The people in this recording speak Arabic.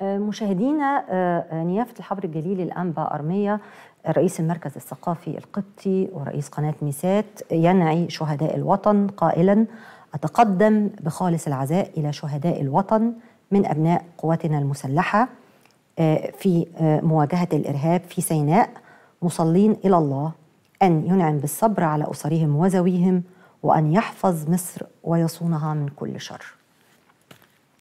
آه، مشاهدينا آه، نيافة الحبر الجليلي الأنبا أرمية رئيس المركز الثقافي القبطي ورئيس قناة ميسات ينعي شهداء الوطن قائلا أتقدم بخالص العزاء إلى شهداء الوطن من أبناء قواتنا المسلحة آه، في مواجهة الإرهاب في سيناء مصلين إلى الله أن ينعم بالصبر على أسرهم وذويهم وأن يحفظ مصر ويصونها من كل شر